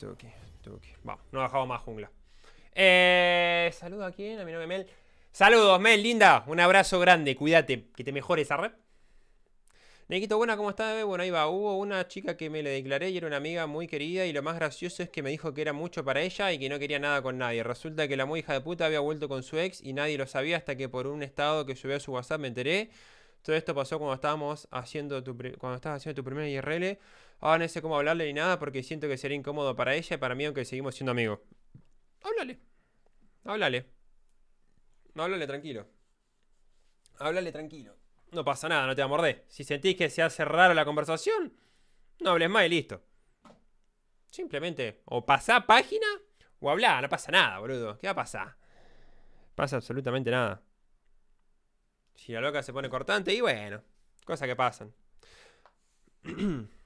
Tuki, tuki. Bueno, no más jungla. Eh, Saludo a quién, a mi nombre, Mel. Saludos, Mel, linda. Un abrazo grande, cuídate, que te mejores esa red. buena, ¿cómo estás? Bueno, ahí va. Hubo una chica que me le declaré y era una amiga muy querida. Y lo más gracioso es que me dijo que era mucho para ella y que no quería nada con nadie. Resulta que la muy hija de puta había vuelto con su ex y nadie lo sabía hasta que por un estado que subió a su WhatsApp me enteré. Todo esto pasó cuando estábamos haciendo cuando estabas haciendo tu primera IRL. Ahora no sé cómo hablarle ni nada porque siento que sería incómodo para ella y para mí, aunque seguimos siendo amigos. Háblale. Háblale. Háblale tranquilo. Háblale tranquilo. No pasa nada, no te amordé. Si sentís que se hace raro la conversación, no hables más y listo. Simplemente, o pasá página o hablá, no pasa nada, boludo. ¿Qué va a pasar? Pasa absolutamente nada. Y la loca se pone cortante y bueno, cosas que pasan.